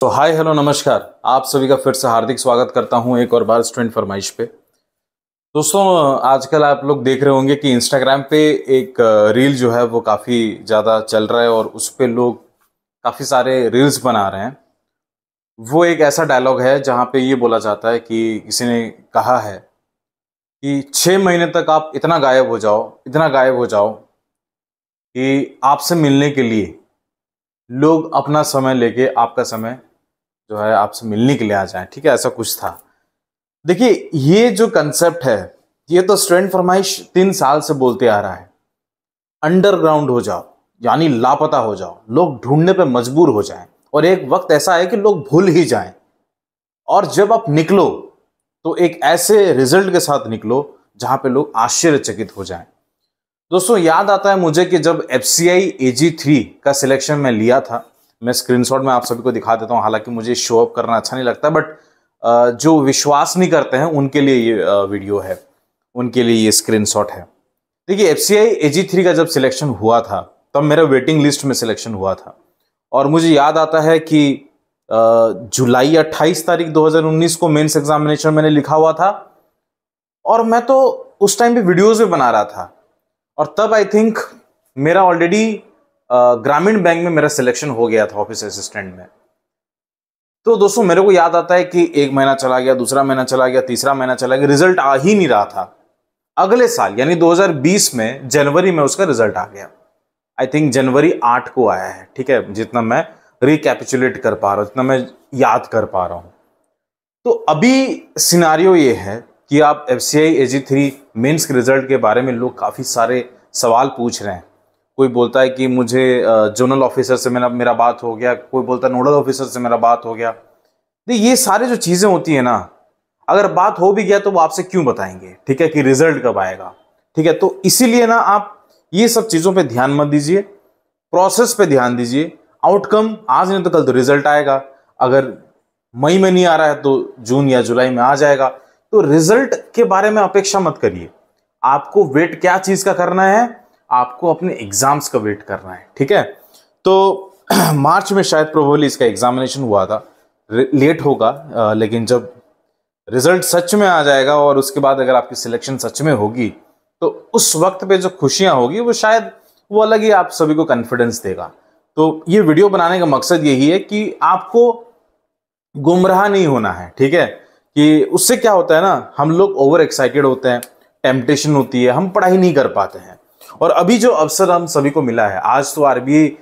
तो hi hello नमस्कार आप सभी का फिर से हार्दिक स्वागत करता हूं एक और बार स्टूडेंट फरमाइश पे दोस्तों आजकल आप लोग देख रहे होंगे कि इंस्टाग्राम पे एक रील जो है वो काफ़ी ज़्यादा चल रहा है और उस पर लोग काफ़ी सारे रील्स बना रहे हैं वो एक ऐसा डायलॉग है जहाँ पे ये बोला जाता है कि किसी ने कहा है कि छः महीने तक आप इतना गायब हो जाओ इतना गायब हो जाओ कि आपसे मिलने के लिए लोग अपना समय लेके आपका समय जो है आपसे मिलने के लिए आ जाए ठीक है ऐसा कुछ था देखिए ये जो कंसेप्ट है ये तो स्टूडेंट फरमाइश तीन साल से बोलते आ रहा है अंडरग्राउंड हो जाओ यानी लापता हो जाओ लोग ढूंढने पर मजबूर हो जाए और एक वक्त ऐसा है कि लोग भूल ही जाए और जब आप निकलो तो एक ऐसे रिजल्ट के साथ निकलो जहां पे लोग आश्चर्यचकित हो जाएं दोस्तों याद आता है मुझे कि जब F C I A G three का सिलेक्शन मैं लिया था मैं स्क्रीनशॉट में आप सभी को दिखा देता हूँ हालांकि मुझे शो अप करना अच्छा नहीं लगता बट जो विश्वास नहीं करते हैं उनके लिए ये वीडियो है उनके लिए ये स्क्रीनशॉट है देखिए एफ सी थ्री का जब सिलेक्शन हुआ था तब मेरा वेटिंग लिस्ट में सिलेक्शन हुआ था और मुझे याद आता है कि जुलाई 28 तारीख 2019 को मेंस एग्जामिनेशन मैंने लिखा हुआ था और मैं तो उस टाइम पे वीडियोस भी बना रहा था और तब आई थिंक मेरा ऑलरेडी ग्रामीण बैंक में मेरा सिलेक्शन हो गया था ऑफिस असिस्टेंट में तो दोस्तों मेरे को याद आता है कि एक महीना चला गया दूसरा महीना चला गया तीसरा महीना चला गया रिजल्ट आ ही नहीं रहा था अगले साल यानी 2020 में जनवरी में उसका रिजल्ट आ गया आई थिंक जनवरी आठ को आया है ठीक है जितना मैं रिकैपिचुलेट कर पा रहा हूँ जितना मैं याद कर पा रहा हूँ तो अभी सिनारियो ये है कि आप F C I A G three means के रिजल्ट के बारे में लोग काफ़ी सारे सवाल पूछ रहे हैं कोई बोलता है कि मुझे जोनल ऑफिसर से मेरा मेरा बात हो गया कोई बोलता है नोडल ऑफिसर से मेरा बात हो गया ये सारे जो चीज़ें होती है ना अगर बात हो भी गया तो वो आपसे क्यों बताएंगे ठीक है कि रिजल्ट कब आएगा ठीक है तो इसीलिए ना आप ये सब चीज़ों पे ध्यान मत दीजिए प्रोसेस पे ध्यान दीजिए आउटकम आज नहीं तो कल तो रिजल्ट आएगा अगर मई में नहीं आ रहा है तो जून या जुलाई में आ जाएगा तो रिजल्ट के बारे में अपेक्षा मत करिए आपको वेट क्या चीज़ का करना है आपको अपने एग्ज़ाम्स का वेट करना है ठीक है तो मार्च में शायद प्रोबली इसका एग्जामिनेशन हुआ था लेट होगा लेकिन जब रिजल्ट सच में आ जाएगा और उसके बाद अगर आपकी सिलेक्शन सच में होगी तो उस वक्त पे जो खुशियां होगी वो शायद वो अलग ही आप सभी को कॉन्फिडेंस देगा तो ये वीडियो बनाने का मकसद यही है कि आपको गुमराह नहीं होना है ठीक है कि उससे क्या होता है ना हम लोग ओवर एक्साइटेड होते हैं टेम्पटेशन होती है हम पढ़ाई नहीं कर पाते हैं और अभी जो अवसर हम सभी को मिला है आज तो आरबीआई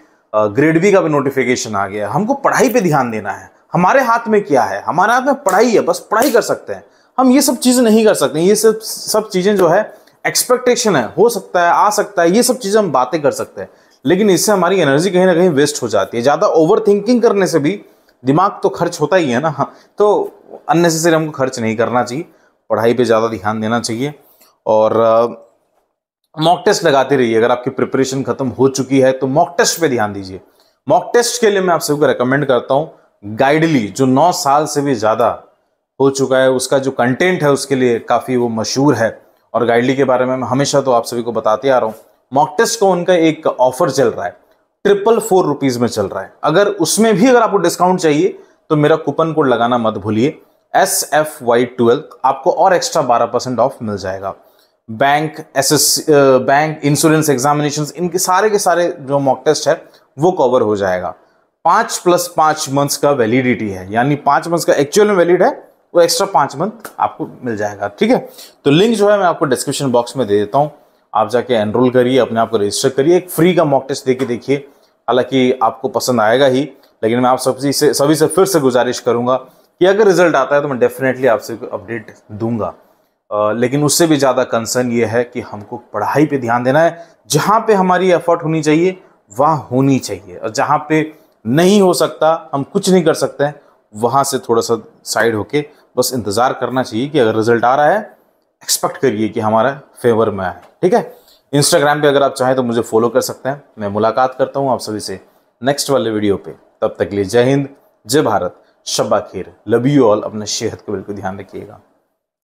ग्रेड बी का भी नोटिफिकेशन आ गया हमको पढ़ाई पे ध्यान देना है हमारे हाथ में क्या है हमारे हाथ में पढ़ाई है बस पढ़ाई कर सकते हैं हम ये सब चीज़ें नहीं कर सकते ये सब सब चीज़ें जो है एक्सपेक्टेशन है हो सकता है आ सकता है ये सब चीज़ें हम बातें कर सकते हैं लेकिन इससे हमारी एनर्जी कहीं ना कहीं वेस्ट हो जाती है ज़्यादा ओवर थिंकिंग करने से भी दिमाग तो खर्च होता ही है ना तो अननेसेसरी हमको खर्च नहीं करना चाहिए पढ़ाई पे ज़्यादा ध्यान देना चाहिए और मॉक टेस्ट लगाते रहिए अगर आपकी प्रिपरेशन खत्म हो चुकी है तो मॉक टेस्ट पे ध्यान दीजिए मॉक टेस्ट के लिए मैं आप सबको रिकमेंड करता हूँ गाइडली जो नौ साल से भी ज़्यादा हो चुका है उसका जो कंटेंट है उसके लिए काफ़ी वो मशहूर है और गाइडली के बारे में मैं हमेशा तो आप सभी को बताते आ रहा हूँ मॉक टेस्ट का उनका एक ऑफर चल रहा है ट्रिपल फोर रुपीज़ में चल रहा है अगर उसमें भी अगर आपको डिस्काउंट चाहिए तो मेरा कूपन कोड लगाना मत भूलिए एस एफ वाई ट्वेल्व आपको और एक्स्ट्रा बारह परसेंट ऑफ मिल जाएगा bank S bank insurance examination इनके सारे के सारे जो मॉक टेस्ट है वो कवर हो जाएगा पाँच प्लस पाँच मंथ्स का वैलिडिटी है यानी पाँच मंथ्स का एक्चुअल में वैलिड है वो एक्स्ट्रा पाँच मंथ आपको मिल जाएगा ठीक है तो लिंक जो है मैं आपको डिस्क्रिप्शन बॉक्स में दे देता हूँ आप जाके एनरोल करिए अपने आप को रजिस्टर करिए एक फ्री का मॉक टेस्ट दे के देखिए हालांकि आपको पसंद आएगा ही लेकिन मैं आप सबसे से सभी से फिर से गुजारिश करूँगा कि अगर रिजल्ट आता है तो मैं डेफिनेटली आपसे अपडेट दूंगा लेकिन उससे भी ज़्यादा कंसर्न ये है कि हमको पढ़ाई पे ध्यान देना है जहाँ पे हमारी एफर्ट होनी चाहिए वहाँ होनी चाहिए और जहाँ पे नहीं हो सकता हम कुछ नहीं कर सकते हैं वहाँ से थोड़ा सा साइड होके बस इंतज़ार करना चाहिए कि अगर रिजल्ट आ रहा है एक्सपेक्ट करिए कि हमारा फेवर में आए ठीक है इंस्टाग्राम पे अगर आप चाहें तो मुझे फॉलो कर सकते हैं मैं मुलाकात करता हूँ आप सभी से नेक्स्ट वाले वीडियो पे तब तक लिए जय हिंद जय भारत शब्बा खेर लव यू ऑल अपने सेहत को बिल्कुल ध्यान रखिएगा